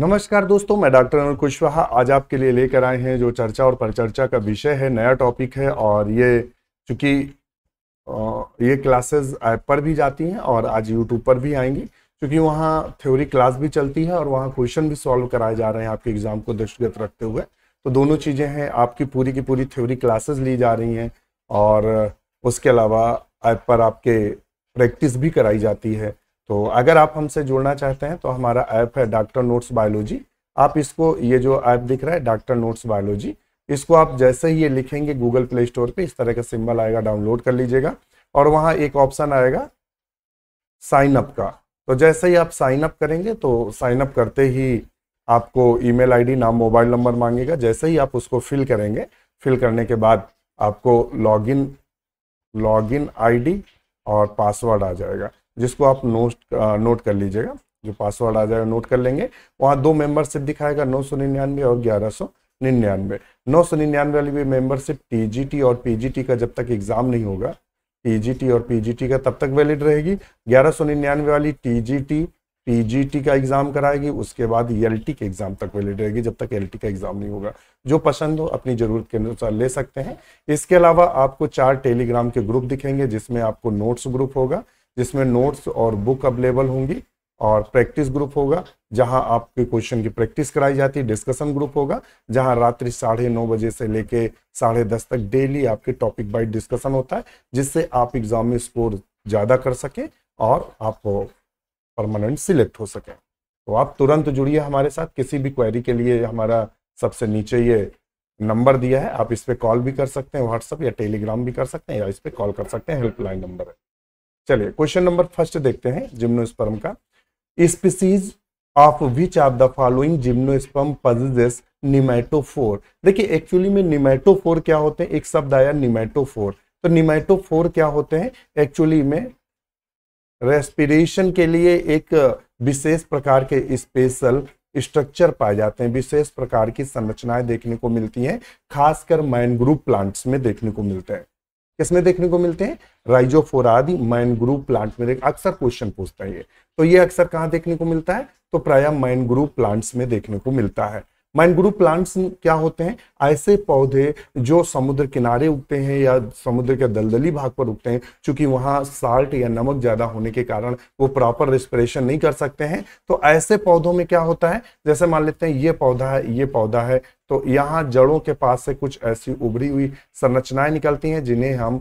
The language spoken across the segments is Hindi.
नमस्कार दोस्तों मैं डॉक्टर अनिल कुशवाहा आज आपके लिए लेकर आए हैं जो चर्चा और परिचर्चा का विषय है नया टॉपिक है और ये चूँकि ये क्लासेस ऐप पर भी जाती हैं और आज यूट्यूब पर भी आएंगी क्योंकि वहाँ थ्योरी क्लास भी चलती है और वहाँ क्वेश्चन भी सॉल्व कराए जा रहे हैं आपके एग्ज़ाम को दृष्टिगत रखते हुए तो दोनों चीज़ें हैं आपकी पूरी की पूरी थ्योरी क्लासेस ली जा रही हैं और उसके अलावा ऐप पर आपके प्रैक्टिस भी कराई जाती है तो अगर आप हमसे जुड़ना चाहते हैं तो हमारा ऐप है डॉक्टर नोट्स बायोलॉजी आप इसको ये जो ऐप दिख रहा है डॉक्टर नोट्स बायोलॉजी इसको आप जैसे ही ये लिखेंगे गूगल प्ले स्टोर पे इस तरह का सिंबल आएगा डाउनलोड कर लीजिएगा और वहाँ एक ऑप्शन आएगा साइन अप का तो जैसे ही आप साइन अप करेंगे तो साइन अप करते ही आपको ईमेल आईडी नाम मोबाइल नंबर मांगेगा जैसे ही आप उसको फिल करेंगे फिल करने के बाद आपको लॉगिन लॉगिन आईडी और पासवर्ड आ जाएगा जिसको आप नोट नोट कर लीजिएगा जो पासवर्ड आ जाएगा नोट कर लेंगे वहाँ दो मेंबरशिप दिखाएगा नौ सौ निन्यानवे और ग्यारह सौ निन्यानवे नौ सौ निन्यानवे वाली भी मेंबरशिप टीजीटी और पीजीटी का जब तक एग्जाम नहीं होगा टीजीटी और पीजीटी का तब तक वैलिड रहेगी ग्यारह सौ निन्यानवे वाली टीजीटी पीजीटी का एग्जाम कराएगी उसके बाद टी e के एग्जाम तक वैलिड रहेगी जब तक टी e का एग्जाम नहीं होगा जो पसंद हो अपनी जरूरत के अनुसार ले सकते हैं इसके अलावा आपको चार टेलीग्राम के ग्रुप दिखेंगे जिसमें आपको नोट्स ग्रुप होगा जिसमें नोट्स और बुक अवेलेबल होंगी और प्रैक्टिस ग्रुप होगा जहां आपके क्वेश्चन की प्रैक्टिस कराई जाती है डिस्कशन ग्रुप होगा जहां रात्रि साढ़े नौ बजे से लेके साढ़े दस तक डेली आपके टॉपिक बाइट डिस्कशन होता है जिससे आप एग्जाम में स्कोर ज़्यादा कर सकें और आप परमानेंट सिलेक्ट हो सकें तो आप तुरंत जुड़िए हमारे साथ किसी भी क्वेरी के लिए हमारा सबसे नीचे ये नंबर दिया है आप इस पर कॉल भी कर सकते हैं व्हाट्सअप या टेलीग्राम भी कर सकते हैं या इस पर कॉल कर सकते हैं हेल्पलाइन नंबर है चलिए क्वेश्चन नंबर फर्स्ट देखते हैं जिम्नोस्पर्म का species of which of the following gymnosperm possesses pneumatophore देखिए एक्चुअली में निमेटोफोर क्या होते हैं एक शब्द आया निमेटोफोर तो निमेटोफोर क्या होते हैं एक्चुअली में रेस्पिरेशन के लिए एक विशेष प्रकार के स्पेशल स्ट्रक्चर पाए जाते हैं विशेष प्रकार की संरचनाएं देखने को मिलती हैं खासकर मैनग्रूव प्लांट्स में देखने को मिलते हैं किसमें देखने को मिलते हैं राइजोफोरादि आदि मैनग्रूव प्लांट में देख अक्सर क्वेश्चन पूछता है ये तो ये अक्सर कहाँ देखने को मिलता है तो प्राय मैनग्रूव प्लांट्स में देखने को मिलता है मैनग्रूव प्लांट्स क्या होते हैं ऐसे पौधे जो समुद्र किनारे उगते हैं या समुद्र के दलदली भाग पर उगते हैं क्योंकि वहाँ साल्ट या नमक ज़्यादा होने के कारण वो प्रॉपर रेस्पिरेशन नहीं कर सकते हैं तो ऐसे पौधों में क्या होता है जैसे मान लेते हैं ये पौधा है ये पौधा है तो यहाँ जड़ों के पास से कुछ ऐसी उभरी हुई संरचनाएं निकलती हैं जिन्हें हम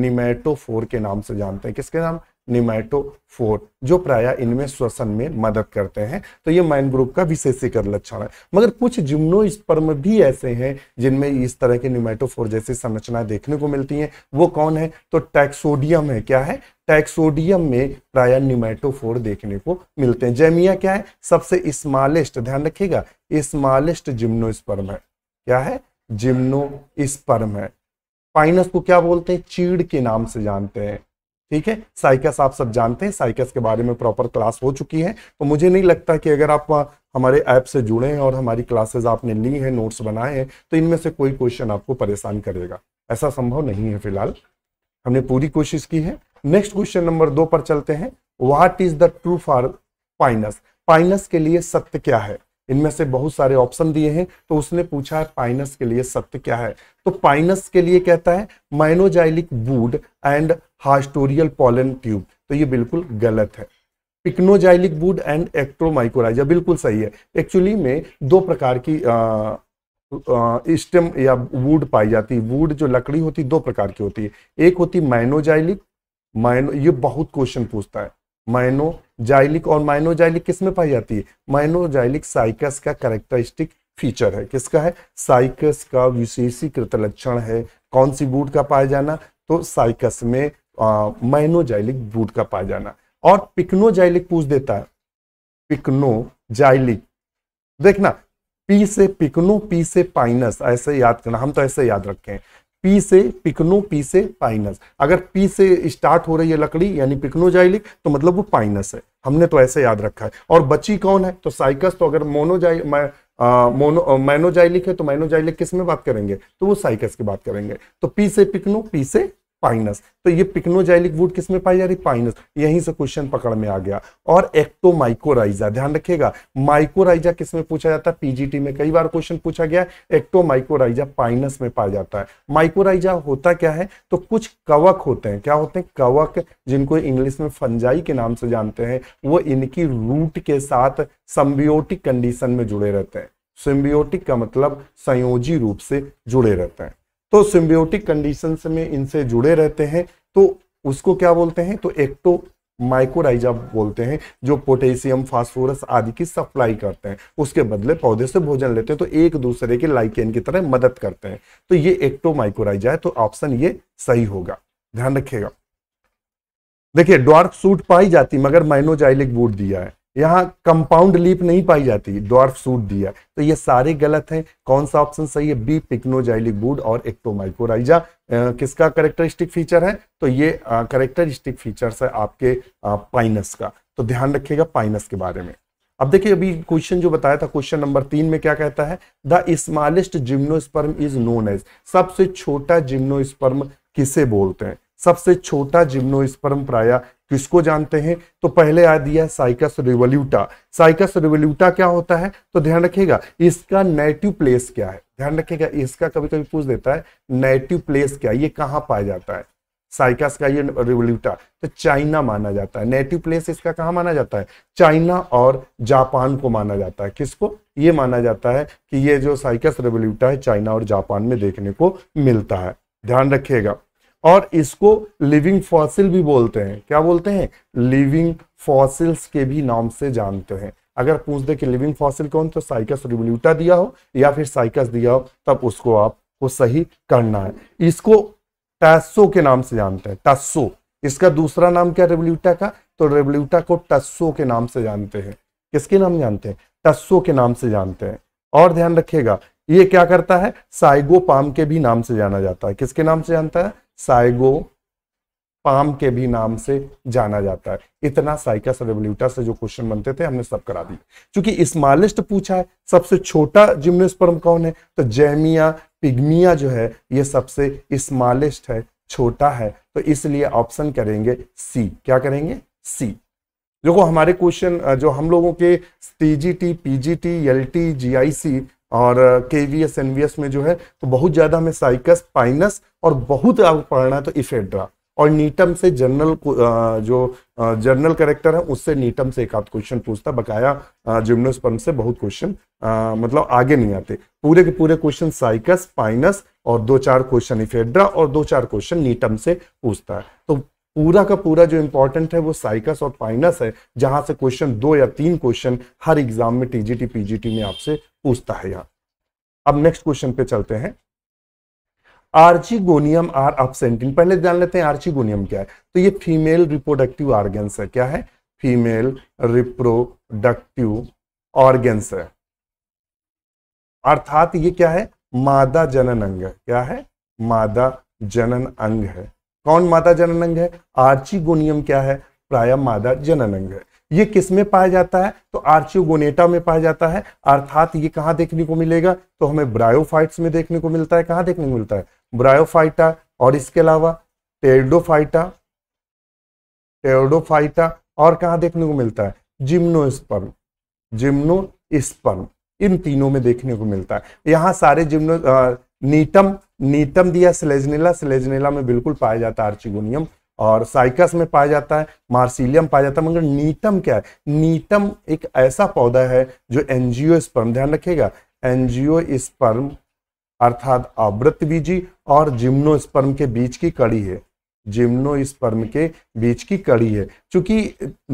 निमेटोफोर के नाम से जानते हैं किसके नाम निमाइटोफोर जो प्राय इनमें श्वसन में मदद करते हैं तो ये माइन ग्रुप का विशेषीकर लक्षण है मगर कुछ जिम्नोस्पर्म भी ऐसे हैं जिनमें इस तरह के निमाइटोफोर जैसी संरचनाएं देखने को मिलती हैं वो कौन है तो टैक्सोडियम है क्या है टैक्सोडियम में प्राय निमेटोफोर देखने को मिलते हैं जैमिया क्या है सबसे स्मॉलेस्ट ध्यान रखिएगा स्मॉलेस्ट जिम्नोस्पर्म है क्या है जिम्नोस्पर्म है पाइनस को क्या बोलते हैं चीड़ के नाम से जानते हैं ठीक है साइकस आप सब जानते हैं साइकस के बारे में प्रॉपर क्लास हो चुकी है तो मुझे नहीं लगता कि अगर आप हमारे ऐप से जुड़े हैं और हमारी क्लासेज आपने ली हैं नोट्स बनाए हैं तो इनमें से कोई क्वेश्चन आपको परेशान करेगा ऐसा संभव नहीं है फिलहाल हमने पूरी कोशिश की है नेक्स्ट क्वेश्चन नंबर दो पर चलते हैं what is the true for pinus pinus के लिए सत्य क्या है इनमें से बहुत सारे ऑप्शन दिए हैं तो उसने पूछा है पाइनस के लिए सत्य क्या है तो पाइनस के लिए कहता है manoxylic wood and haustorial pollen tube तो ये बिल्कुल गलत है पिक्नोजाइलिक वूड एंड एक्ट्रोमाइकोराइजा बिल्कुल सही है एक्चुअली में दो प्रकार की आ, स्टेम या वुड पाई जाती है वुड जो लकड़ी होती दो प्रकार की होती है एक होती माइनोजाइलिक माइनो ये बहुत क्वेश्चन पूछता है माइनो जाइलिक और माइनोजाइलिक किस में पाई जाती है माइनोजाइलिक साइकस का करेक्टरिस्टिक फीचर है किसका है साइकस का विशेषीकृत लक्षण है कौन सी बूट का पाया जाना तो साइकस में माइनोजाइलिक बूट का पाया जाना और पिक्नोजाइलिक पूछ देता है पिक्नोजाइलिक देखना पी से पिकनो पी से पाइनस ऐसे याद करना हम तो ऐसे याद रखें पी से पिकनो पी से पाइनस अगर पी से स्टार्ट हो रही है लकड़ी यानी पिकनोजाइलिक तो मतलब वो पाइनस है हमने तो ऐसे याद रखा है और बची कौन है तो साइकस तो अगर मोनोजाइ मोनो मैनोजाइलिक है तो मैनोजाइलिक किस में बात करेंगे तो वो साइकस की बात करेंगे तो पी से पिकनो पी से पाइनस तो ये पिक्नोजाइलिक वुड किस में पाई जा रही पाइनस यहीं से क्वेश्चन पकड़ में आ गया और एक्टोमाइकोराइजा ध्यान रखिएगा माइकोराइजा किस में पूछा जाता है पीजीटी में कई बार क्वेश्चन पूछा गया एक्टोमाइकोराइजा पाइनस में पाया जाता है माइकोराइजा होता क्या है तो कुछ कवक होते हैं क्या होते हैं कवक जिनको इंग्लिश में फंजाई के नाम से जानते हैं वो इनकी रूट के साथ सम्बियोटिक कंडीशन में जुड़े रहते हैं सिम्बियोटिक का मतलब संयोजी रूप से जुड़े रहते हैं तो सिम्बियोटिक कंडीशन में इनसे जुड़े रहते हैं तो उसको क्या बोलते हैं तो एक्टो माइकोराइजा बोलते हैं जो पोटेशियम फास्फोरस आदि की सप्लाई करते हैं उसके बदले पौधे से भोजन लेते हैं तो एक दूसरे के लाइकेन की तरह मदद करते हैं तो ये माइकोराइजा है तो ऑप्शन ये सही होगा ध्यान रखिएगा देखिए डॉर्क सूट पाई जाती मगर माइनोजाइलिक बूट दिया है यहाँ कंपाउंड लीप नहीं पाई जाती डॉर्फ सूट दिया तो ये सारे गलत हैं कौन सा ऑप्शन सही है बी पिक्नोजाइलिक बूड और एक्टोमाइकोराइजा किसका करेक्टरिस्टिक फीचर है तो ये करेक्टरिस्टिक फीचर्स है आपके आ, पाइनस का तो ध्यान रखिएगा पाइनस के बारे में अब देखिए अभी क्वेश्चन जो बताया था क्वेश्चन नंबर तीन में क्या कहता है the smallest gymnosperm is known as सबसे छोटा जिम्नोस्पर्म किसे बोलते हैं सबसे छोटा जिम्नोस्पर्म प्राय किसको जानते हैं तो पहले आ दिया साइकस रिवोल्यूटा साइकस रिवोल्यूटा क्या होता है तो ध्यान रखिएगा इसका नेटिव प्लेस क्या है ध्यान रखिएगा इसका कभी कभी पूछ देता है नेटिव प्लेस क्या ये कहाँ पाया जाता है साइकस का ये रिवोल्यूटा तो चाइना माना जाता है नेटिव प्लेस इसका कहाँ माना जाता है चाइना और जापान को माना जाता है किसको ये माना जाता है कि ये जो साइकस रिवोल्यूटा है चाइना और जापान में देखने को मिलता है ध्यान रखिएगा और इसको लिविंग फॉसिल भी बोलते हैं क्या बोलते हैं लिविंग फॉसिल्स के भी नाम से जानते हैं अगर पूछ दे कि लिविंग फॉसिल कौन तो साइकस रिवल्यूटा दिया हो या फिर साइकस दिया हो तब उसको आपको सही करना है इसको टैसो के नाम से जानते हैं टस्सो इसका दूसरा नाम क्या रेबल्यूटा का तो रेबल्यूटा को टस्सो के नाम से जानते हैं किसके नाम जानते हैं टस्सो के नाम से जानते हैं और ध्यान रखिएगा ये क्या करता है साइगोपाम के भी नाम से जाना जाता है किसके नाम से जानता है साइगो पाम के भी नाम से जाना जाता है इतना साइकस रेवल्यूटा से जो क्वेश्चन बनते थे हमने सब करा दी क्योंकि स्मॉलेस्ट पूछा है सबसे छोटा जिम्नोस्पर्म कौन है तो जैमिया पिग्मिया जो है ये सबसे स्मॉलेस्ट है छोटा है तो इसलिए ऑप्शन करेंगे सी क्या करेंगे सी देखो हमारे क्वेश्चन जो हम लोगों के टी जी टी जी आई सी और K V S N V S में जो है तो बहुत ज़्यादा हमें साइकस पाइनस और बहुत आगे पढ़ना है तो इफेड्रा और नीटम से जनरल जो जनरल करेक्टर है उससे नीटम से एक आध क्वेश्चन पूछता बकाया जिम्नोस्पर्म से बहुत क्वेश्चन मतलब आगे नहीं आते पूरे के पूरे क्वेश्चन साइकस पाइनस और दो चार क्वेश्चन इफेड्रा और दो चार क्वेश्चन नीटम से पूछता है तो पूरा का पूरा जो इम्पोर्टेंट है वो साइकस और पाइनस है जहां से क्वेश्चन दो या तीन क्वेश्चन हर एग्जाम में टीजीटी पीजीटी में आपसे पूछता है यहां अब नेक्स्ट क्वेश्चन पे चलते हैं आर्चिगोनियम आर अपसेंटिन पहले जान लेते हैं आर्चिगोनियम क्या है तो ये फीमेल रिप्रोडक्टिव ऑर्गेन्स है क्या है फीमेल रिप्रोडक्टिव ऑर्गेन्स है अर्थात ये क्या है मादा जनन अंग है क्या है मादा जनन अंग है कौन मादा जनन अंग है आर्चिगोनियम क्या है प्राय मादा जनन अंग है ये किस में पाया जाता है तो आर्चियोगोनेटा में पाया जाता है अर्थात ये कहाँ देखने को मिलेगा तो हमें ब्रायोफाइट्स में देखने को मिलता है कहाँ देखने को मिलता है ब्रायोफाइटा और इसके अलावा टेरडोफाइटा टेरडोफाइटा और कहाँ देखने को मिलता है जिम्नोस्पर्म जिम्नोस्पर्म इन तीनों में देखने को मिलता है यहाँ सारे जिम्नो नीटम नीटम दिया सिलेजनेला सिलेजनेला में बिल्कुल पाया जाता है आर्चिगोनियम और साइकस में पाया जाता है मार्सिलियम पाया जाता है मगर नीटम क्या है नीटम एक ऐसा पौधा है जो एनजीओ स्पर्म ध्यान रखेगा एनजीओ स्पर्म अर्थात आवृत बीजी और जिम्नो स्पर्म के बीच की कड़ी है जिम्नोस्पर्म के बीच की कड़ी है क्योंकि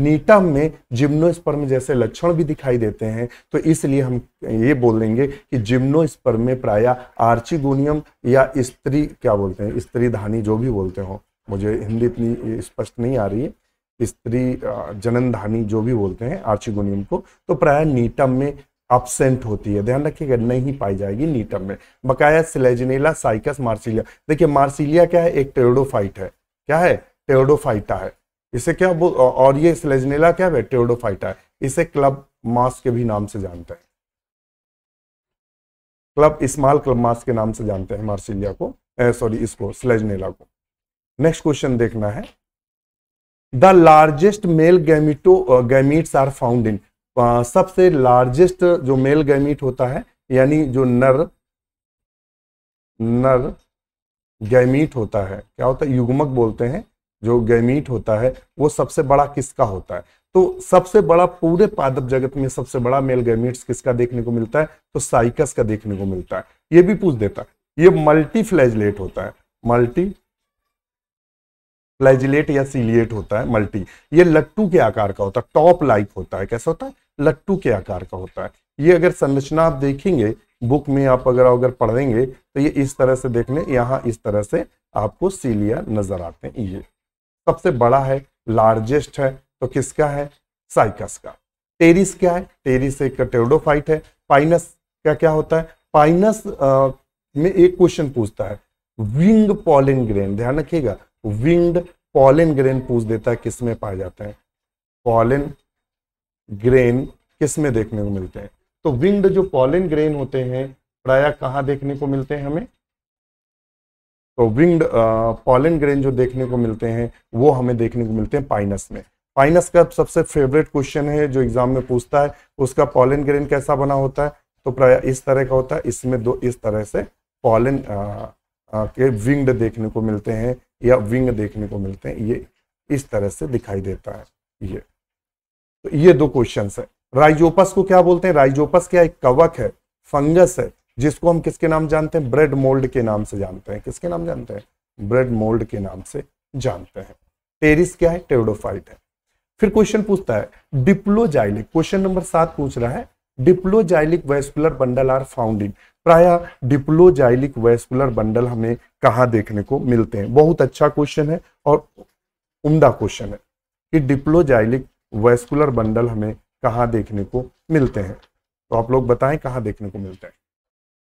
नीटम में जिम्नोस्पर्म जैसे लक्षण भी दिखाई देते हैं तो इसलिए हम ये बोल देंगे कि जिम्नोस्पर्म में प्राय आर्चिगोनियम या स्त्री क्या बोलते हैं स्त्री धानी जो भी बोलते हो मुझे हिंदी इतनी स्पष्ट नहीं आ रही है स्त्री जननधानी जो भी बोलते हैं आर्चिगोनियम को तो प्राय नीटम में अपसेंट होती है ध्यान रखिएगा नहीं पाई जाएगी नीटम में बकाया सिलेजनेला साइकस मार्सिलिया देखिए मार्सिलिया क्या है एक टेरोडोफाइट है क्या है टेरोडोफाइटा है इसे क्या और ये सिलेजनेला क्या है टेरोडोफाइटा है इसे क्लब मास के भी नाम से जानते हैं क्लब इस्माल क्लब मास के नाम से जानते हैं मार्सिलिया को सॉरी इसको स्लेजनेला को नेक्स्ट क्वेश्चन देखना है the largest male gameto gametes are found in सबसे लार्जेस्ट जो मेल गैमीट होता है यानी जो नर नर गैमीट होता है क्या होता है युग्मक बोलते हैं जो गैमीट होता है वो सबसे बड़ा किसका होता है तो सबसे बड़ा पूरे पादप जगत में सबसे बड़ा मेल गैमीट्स किसका देखने को मिलता है तो साइकस का देखने को मिलता है ये भी पूछ देता है ये मल्टी फ्लैजलेट होता है मल्टी फ्लैजिलेट या सीलिएट होता है मल्टी ये लट्टू के आकार का होता है टॉप लाइक होता है कैसा होता है लट्टू के आकार का होता है ये अगर संरचना आप देखेंगे बुक में आप अगर अगर पढ़ेंगे तो ये इस तरह से देख लें यहाँ इस तरह से आपको सीलिया नजर आते हैं ये सबसे बड़ा है लार्जेस्ट है तो किसका है साइकस का टेरिस क्या है टेरिस एक टेडोफाइट है पाइनस क्या क्या होता है पाइनस आ, में एक क्वेश्चन पूछता है विंग पॉलिन ग्रेन ध्यान रखिएगा विंड पॉलिन ग्रेन पूछ देता है किस में पाए जाते हैं पॉलिन ग्रेन किसमें देखने को मिलते हैं तो विंड जो पॉलिन ग्रेन होते हैं प्राय कहाँ देखने को मिलते हैं हमें तो विंड पॉलिन ग्रेन जो देखने को मिलते हैं वो हमें देखने को मिलते हैं पाइनस में पाइनस का सबसे फेवरेट क्वेश्चन है जो एग्जाम में पूछता है उसका पॉलिन ग्रेन कैसा बना होता है तो प्राय इस तरह का होता है इसमें दो इस तरह से पॉलिन के विंग्ड देखने को मिलते हैं या विंग देखने को मिलते हैं ये इस तरह से दिखाई देता है ये तो ये दो क्वेश्चन है राइजोपस को क्या बोलते हैं राइजोपस क्या एक कवक है फंगस है जिसको हम किसके नाम जानते हैं ब्रेड मोल्ड के नाम से जानते हैं किसके नाम जानते हैं ब्रेड मोल्ड के नाम से जानते हैं टेरिस क्या है टेडोफाइट है फिर क्वेश्चन पूछता है डिप्लोजाइलिक क्वेश्चन नंबर सात पूछ रहा है diploxylic vascular bundle are founding प्राय डिप्लोजाइलिक वेस्कुलर बंडल हमें कहाँ देखने को मिलते हैं बहुत अच्छा क्वेश्चन है और उम्दा क्वेश्चन है कि डिप्लोजाइलिक वेस्कुलर बंडल हमें कहाँ देखने को मिलते हैं तो आप लोग बताएं कहाँ देखने को मिलते हैं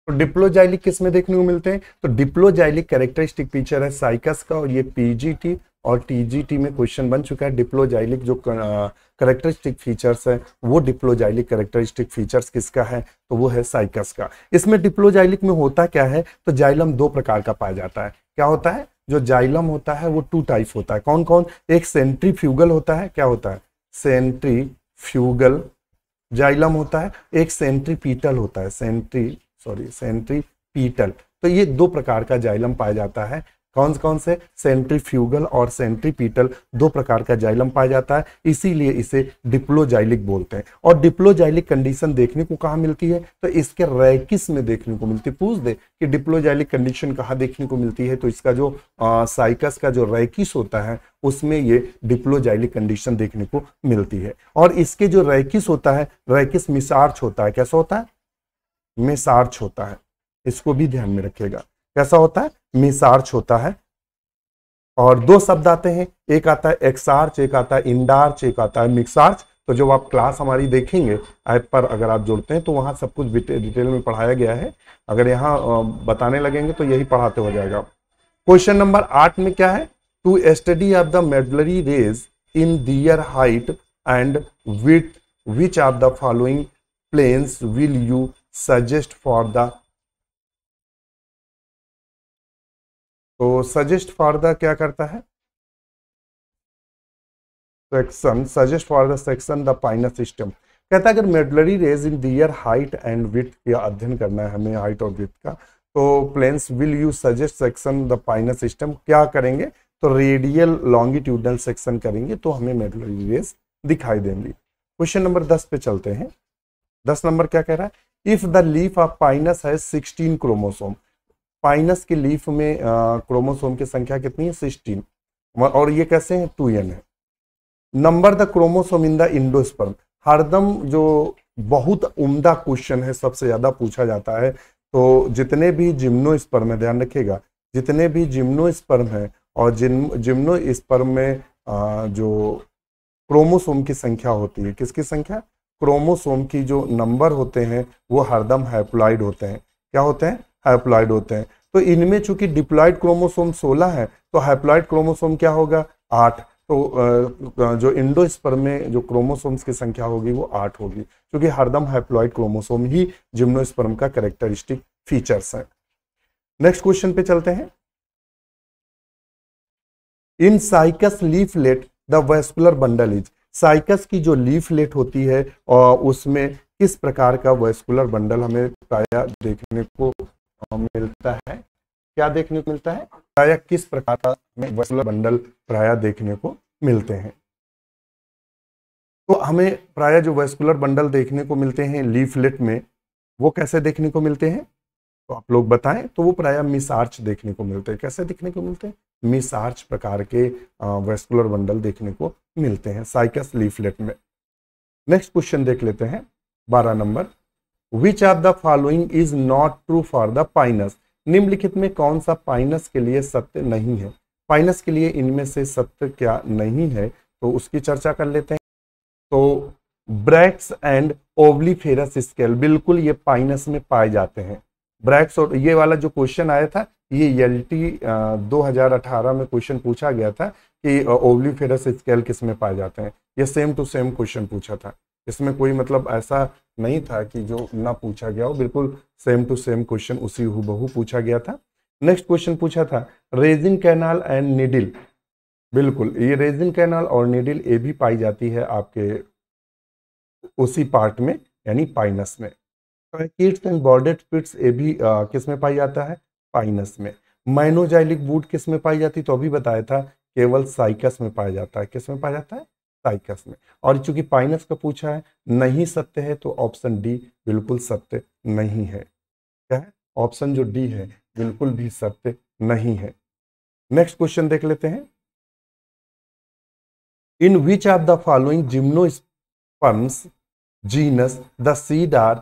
तो डिप्लोजाइलिक किस में देखने को मिलते हैं तो डिप्लोजाइलिक कैरेक्टरिस्टिक फीचर है साइकस का और ये पीजीटी और टीजीटी में क्वेश्चन बन चुका है डिप्लोजाइलिक जो करेक्टरिस्टिक फीचर्स है वो डिप्लोजाइलिक करेक्टरिस्टिक फीचर्स किसका है तो वो है साइकस का इसमें डिप्लोजाइलिक में होता क्या है तो जाइलम दो प्रकार का पाया जाता है क्या होता है जो जाइलम होता है वो टू टाइप होता है कौन कौन एक सेंट्री फ्यूगल होता है क्या होता है सेंट्री फ्यूगल जाइलम होता है एक सेंट्री पीटल होता है सेंट्री सॉरी सेंट्री पीटल तो ये दो प्रकार का जाइलम पाया जाता है कौन कौन से सेंट्रीफ्यूगल और सेंट्रीपीटल दो प्रकार का जाइलम पाया जाता है इसीलिए इसे डिप्लोजाइलिक बोलते हैं और डिप्लोजाइलिक कंडीशन देखने को कहाँ मिलती है तो इसके रैकिस में देखने को मिलती है पूछ दे कि डिप्लोजाइलिक कंडीशन कहाँ देखने को मिलती है तो इसका जो साइकस का जो रैकिस होता है उसमें ये डिप्लोजाइलिक कंडीशन देखने को मिलती है और इसके जो रैकिस होता है रैकिस मिसार्च होता है कैसा होता है मिसार्च होता है इसको भी ध्यान में रखेगा कैसा होता है मिसार्च होता है और दो शब्द आते हैं एक आता है एक्सार्च एक आता है इंडार्च एक आता है मिक्सार्च तो जब आप क्लास हमारी देखेंगे ऐप पर अगर आप जुड़ते हैं तो वहां सब कुछ डिटेल में पढ़ाया गया है अगर यहाँ बताने लगेंगे तो यही पढ़ाते हो जाएगा क्वेश्चन नंबर आठ में क्या है to study of the medullary rays in their height and width which of the following planes will you suggest for the तो सजेस्ट फॉर द क्या करता है section suggest for the section the Pinus system कहता है अगर medullary rays in their height and width का अध्ययन करना है हमें हाइट और विथ का तो planes will you suggest section the Pinus system क्या करेंगे तो रेडियल लॉन्गिट्यूडल सेक्शन करेंगे तो हमें मेडलरी रेज दिखाई देंगी क्वेश्चन नंबर दस पे चलते हैं दस नंबर क्या कह रहा है if the leaf of Pinus है सिक्सटीन क्रोमोसोम पाइनस की लीफ में क्रोमोसोम की संख्या कितनी है सिक्सटीन और ये कैसे हैं टू एन है number the chromosome in the endosperm हरदम जो बहुत उम्दा क्वेश्चन है सबसे ज़्यादा पूछा जाता है तो जितने भी जिम्नोस्पर्म है ध्यान रखिएगा जितने भी जिम्नोस्पर्म है और जिम्नो स्पर्म में आ, जो क्रोमोसोम की संख्या होती है किसकी संख्या क्रोमोसोम की जो नंबर होते हैं वो हरदम हैप्लाइड होते हैं क्या होते हैं हैप्लॉयड होते हैं तो इनमें चूंकि डिप्लॉयड क्रोमोसोम 16 है तो हैप्लॉयड क्रोमोसोम क्या होगा 8 तो जो इंडो में जो क्रोमोसोम्स की संख्या होगी वो 8 होगी क्योंकि हरदम हैप्लॉयड क्रोमोसोम ही जिम्नो का करेक्टरिस्टिक फीचर्स है नेक्स्ट क्वेश्चन पे चलते हैं in Cycas leaflet the vascular bundle is Cycas की जो लीफलेट होती है और उसमें किस प्रकार का वेस्कुलर बंडल हमें पाया देखने को मिलता है क्या देखने को मिलता है प्राय किस प्रकार में वसुलर बंडल प्राय देखने को मिलते हैं तो हमें प्राय जो वेस्कुलर बंडल देखने को मिलते हैं लीफलेट में वो कैसे देखने को मिलते हैं तो आप लोग बताएं तो वो प्राय मिसार्च देखने को मिलते हैं कैसे देखने को मिलते हैं मिसार्च प्रकार के वेस्कुलर बंडल देखने को मिलते हैं साइकस लीफलेट में नेक्स्ट क्वेश्चन देख लेते हैं बारह नंबर which are the following is not true for the Pinus निम्नलिखित में कौन सा पाइनस के लिए सत्य नहीं है पाइनस के लिए इनमें से सत्य क्या नहीं है तो उसकी चर्चा कर लेते हैं तो ब्रैक्स एंड ओवलीफेरस स्केल बिल्कुल ये पाइनस में पाए जाते हैं ब्रैक्स और ये वाला जो क्वेश्चन आया था ये एल टी दो में क्वेश्चन पूछा गया था कि ओवलीफेरस स्केल किस में पाए जाते हैं ये सेम टू सेम क्वेश्चन पूछा था इसमें कोई मतलब ऐसा नहीं था कि जो ना पूछा गया हो बिल्कुल सेम टू सेम क्वेश्चन उसी हु पूछा गया था नेक्स्ट क्वेश्चन पूछा था रेजिन कैनाल एंड निडिल बिल्कुल ये रेजिन कैनाल और निडिल ये भी पाई जाती है आपके उसी पार्ट में यानी पाइनस में किड्स एंड बॉर्डेड पिट्स ये भी किस में पाई जाता है पाइनस में माइनोजाइलिक बूट किस में पाई जाती तो अभी बताया था केवल साइकस में पाया जाता है किस में पाया जाता है साइकस में और चूंकि पाइनस का पूछा है नहीं सत्य है तो ऑप्शन डी बिल्कुल सत्य नहीं है क्या है ऑप्शन जो डी है बिल्कुल भी सत्य नहीं है नेक्स्ट क्वेश्चन देख लेते हैं in which of the following gymnosperms genus the seed are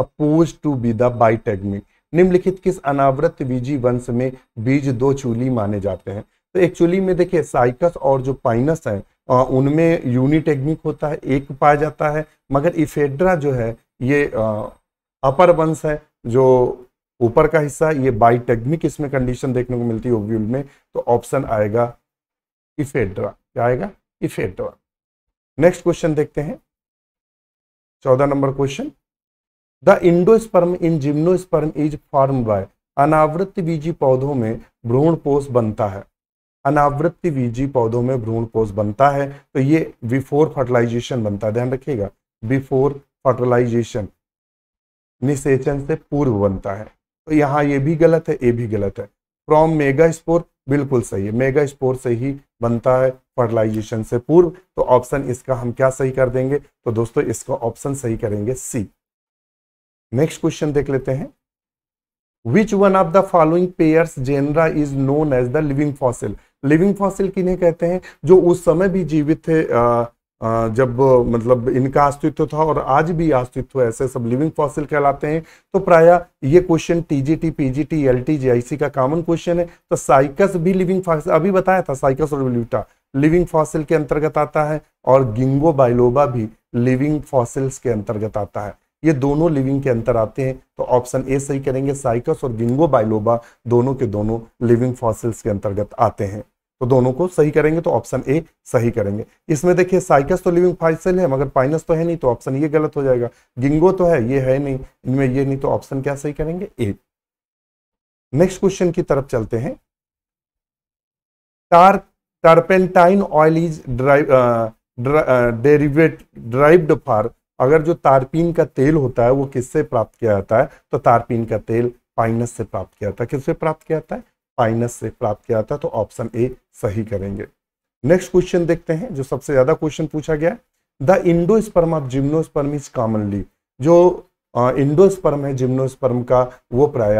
suppose to be the bitegmic निम्नलिखित किस अनावृत बीजी वंश में बीज दो चूली माने जाते हैं तो एक चूली में देखिए साइकस और जो पाइनस है उनमें यूनिटेक्निक होता है एक पाया जाता है मगर इफेड्रा जो है ये अपर वंश है जो ऊपर का हिस्सा ये बाईटेक्निक इसमें कंडीशन देखने को मिलती है ओव्यूल में तो ऑप्शन आएगा इफेड्रा क्या आएगा इफेड्रा नेक्स्ट क्वेश्चन देखते हैं चौदह नंबर question the endosperm in gymnosperm is form by अनावृत बीजी पौधों में भ्रूण पोष बनता है अनावृत्ति बीजी पौधों में भ्रूण कोष बनता है तो ये बिफोर फर्टिलाइजेशन बनता है ध्यान रखिएगा बिफोर फर्टिलाइजेशन निषेचन से पूर्व बनता है तो यहाँ ये भी गलत है ये भी गलत है फ्रॉम मेगा स्पोर बिल्कुल सही है मेगा स्पोर से ही बनता है फर्टिलाइजेशन से पूर्व तो ऑप्शन इसका हम क्या सही कर देंगे तो दोस्तों इसका ऑप्शन सही करेंगे सी नेक्स्ट क्वेश्चन देख लेते हैं which one of the following pairs genera is known as the living fossil living fossil किन्हें कहते हैं जो उस समय भी जीवित थे आ, जब मतलब इनका अस्तित्व था और आज भी अस्तित्व ऐसे सब लिविंग फॉसिल कहलाते हैं तो प्राय ये question TGT PGT LT IC का कॉमन क्वेश्चन है तो साइकस भी लिविंग फॉसिल अभी बताया था साइकस और लिविटा लिविंग फॉसिल के अंतर्गत आता है और गिंगो बाइलोबा भी लिविंग फॉसिल्स के अंतर्गत आता है ये दोनों लिविंग के अंतर आते हैं तो ऑप्शन ए सही करेंगे साइकस और गिंगो बाइलोबा दोनों के दोनों लिविंग फॉसिल्स के अंतर्गत आते हैं तो दोनों को सही करेंगे तो ऑप्शन ए सही करेंगे इसमें देखिए साइकस तो लिविंग फाइसल है मगर पाइनस तो है नहीं तो ऑप्शन ये गलत हो जाएगा गिंगो तो है ये है नहीं इनमें ये नहीं तो ऑप्शन क्या सही करेंगे ए नेक्स्ट क्वेश्चन की तरफ चलते हैं tar turpentine oil is drive derivate derived for अगर जो तारपीन का तेल होता है वो किससे प्राप्त किया जाता है तो तारपीन का तेल पाइनस से प्राप्त किया जाता है किससे प्राप्त किया जाता है पाइनस से प्राप्त किया जाता है तो ऑप्शन ए सही करेंगे नेक्स्ट क्वेश्चन देखते हैं जो सबसे ज्यादा क्वेश्चन पूछा गया the endosperm of gymnosperm is commonly जो इंडोस्पर्म है जिम्नोस्पर्म का वो प्राय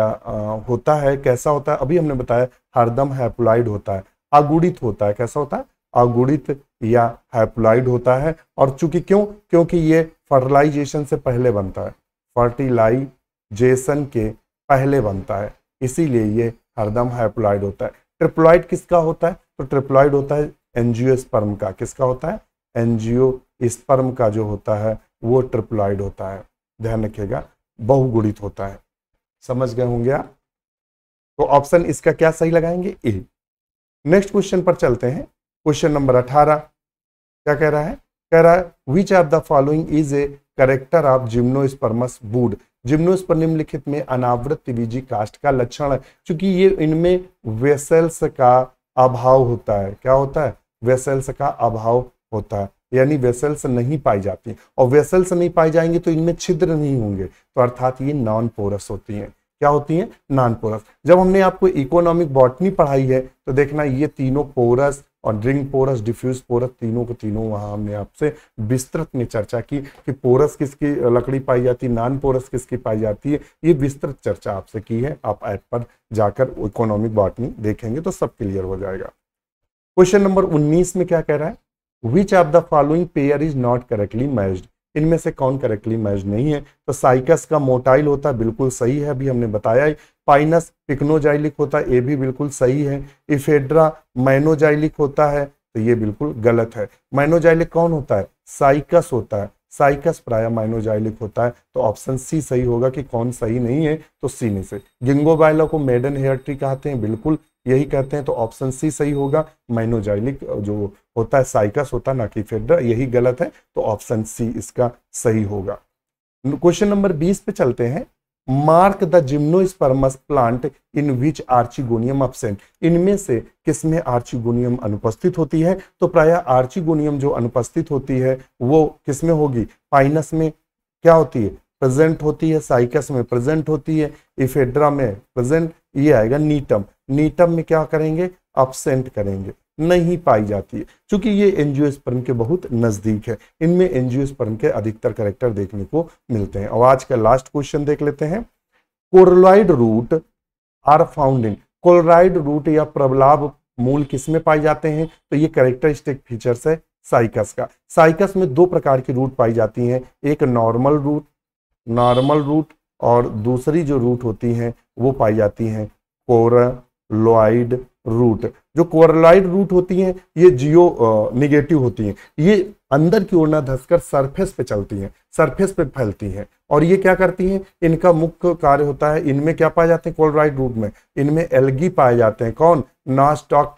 होता है कैसा होता है अभी हमने बताया हरदम हैप्लाइड होता है आगुड़ित होता है कैसा होता है अगुणित या हैप्लाइड होता है और चूंकि क्यों क्योंकि ये फर्टिलाइजेशन से पहले बनता है फर्टिलाइजेशन के पहले बनता है इसीलिए ये हरदम हैप्लाइड होता है ट्रिप्लॉइड किसका होता है तो ट्रिप्लॉइड होता है एनजीओ स्पर्म का किसका होता है एनजीओ स्पर्म का जो होता है वो ट्रिप्लॉइड होता है ध्यान रखिएगा बहुगुणित होता है समझ गए होंगे आप तो ऑप्शन इसका क्या सही लगाएंगे ए नेक्स्ट क्वेश्चन पर चलते हैं क्वेश्चन नंबर अठारह क्या कह रहा है कह रहा है which are the following is a character of gymnosperms बूड जिम्नोस पर निम्नलिखित में अनावृत बीजी कास्ट का लक्षण है क्योंकि ये इनमें वेसल्स का अभाव होता है क्या होता है वेसल्स का अभाव होता है यानी वेसल्स नहीं पाई जाती और वेसल्स नहीं पाई जाएंगे तो इनमें छिद्र नहीं होंगे तो अर्थात ये नॉन पोरस होती हैं क्या होती है नॉन पोरस जब हमने आपको इकोनॉमिक बॉटनी पढ़ाई है तो देखना ये तीनों पोरस और ड्रिंक पोरस डिफ्यूज पोरस तीनों को तीनों वहां हमने आपसे विस्तृत में चर्चा की कि पोरस किसकी लकड़ी पाई जाती है नॉन पोरस किसकी पाई जाती है ये विस्तृत चर्चा आपसे की है आप ऐप पर जाकर इकोनॉमिक बॉटनी देखेंगे तो सब क्लियर हो जाएगा क्वेश्चन नंबर उन्नीस में क्या कह रहा है which of the following pair is not correctly matched इनमें से कौन करेक्टली मैच नहीं है तो साइकस का मोटाइल होता है बिल्कुल सही है अभी हमने बताया है पाइनस पिक्नोजाइलिक होता है ये भी बिल्कुल सही है इफेड्रा मैनोजाइलिक होता है तो ये बिल्कुल गलत है मैनोजाइलिक कौन होता है साइकस होता है साइकस प्राय माइनोजाइलिक होता है तो ऑप्शन सी सही होगा कि कौन सही नहीं है तो सी में से गिंगोबाइला को मेडन हेयर ट्री कहते हैं बिल्कुल यही कहते हैं तो ऑप्शन सी सही होगा माइनोजाइलिक जो होता है साइकस होता है नाकीफेड्रा यही गलत है तो ऑप्शन सी इसका सही होगा क्वेश्चन नंबर बीस पे चलते हैं mark the gymnosperms plant in which archegonium absent इनमें से किसमें आर्चिगोनियम अनुपस्थित होती है तो प्राय आर्चिगोनियम जो अनुपस्थित होती है वो किसमें होगी पाइनस में क्या होती है प्रेजेंट होती है साइकस में प्रेजेंट होती है इफेड्रा में प्रेजेंट ये आएगा नीटम नीटम में क्या करेंगे अपसेंट करेंगे नहीं पाई जाती है क्योंकि ये एनजियोस्पर्म के बहुत नज़दीक है इनमें एनजियोस्पर्म के अधिकतर करेक्टर देखने को मिलते हैं और आज का लास्ट क्वेश्चन देख लेते हैं coralloid root are found in coralloid root या प्रबलाभ मूल किस में पाए जाते हैं तो ये करेक्टरिस्टिक फीचर्स है साइकस का साइकस में दो प्रकार की रूट पाई जाती हैं एक नॉर्मल रूट नॉर्मल रूट और दूसरी जो रूट होती हैं वो पाई जाती हैं कोरलोइड रूट जो कोरलोइड रूट होती हैं ये जियो निगेटिव होती हैं ये अंदर की ओर ना धंसकर सरफेस पे चलती हैं सरफेस पे फैलती हैं और ये क्या करती हैं इनका मुख्य कार्य होता है इनमें क्या पाए जाते हैं कोलराइड रूट में इनमें एलगी पाए जाते हैं कौन नास्टॉक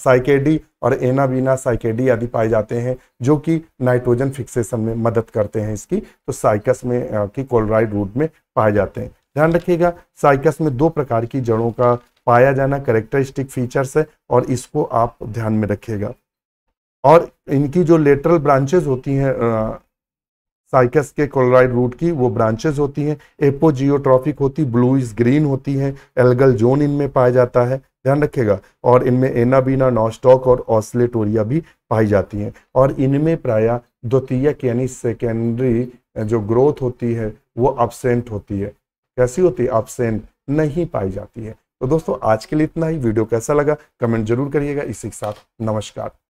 साइकेडी और एनाबीना साइकेडी आदि पाए जाते हैं जो कि नाइट्रोजन फिक्सेशन में मदद करते हैं इसकी तो साइकस में की कोलराइड रूट में पाए जाते हैं ध्यान रखिएगा साइकस में दो प्रकार की जड़ों का पाया जाना करेक्टरिस्टिक फीचर्स है और इसको आप ध्यान में रखिएगा और इनकी जो लेटरल ब्रांचेज होती हैं साइकस के क्लोराइड रूट की वो ब्रांचेज होती हैं एपोजियोट्रॉफिक होती ब्लू इज ग्रीन होती हैं एल्गल जोन इनमें पाया जाता है ध्यान रखिएगा और इनमें एनाबीना नॉस्टॉक और ऑसलेटोरिया भी पाई जाती हैं और इनमें प्राय द्वितीयक यानी सेकेंडरी जो ग्रोथ होती है वो अपसेंट होती है कैसी होती है एबसेंट नहीं पाई जाती है तो दोस्तों आज के लिए इतना ही वीडियो कैसा लगा कमेंट जरूर करिएगा इसी के साथ नमस्कार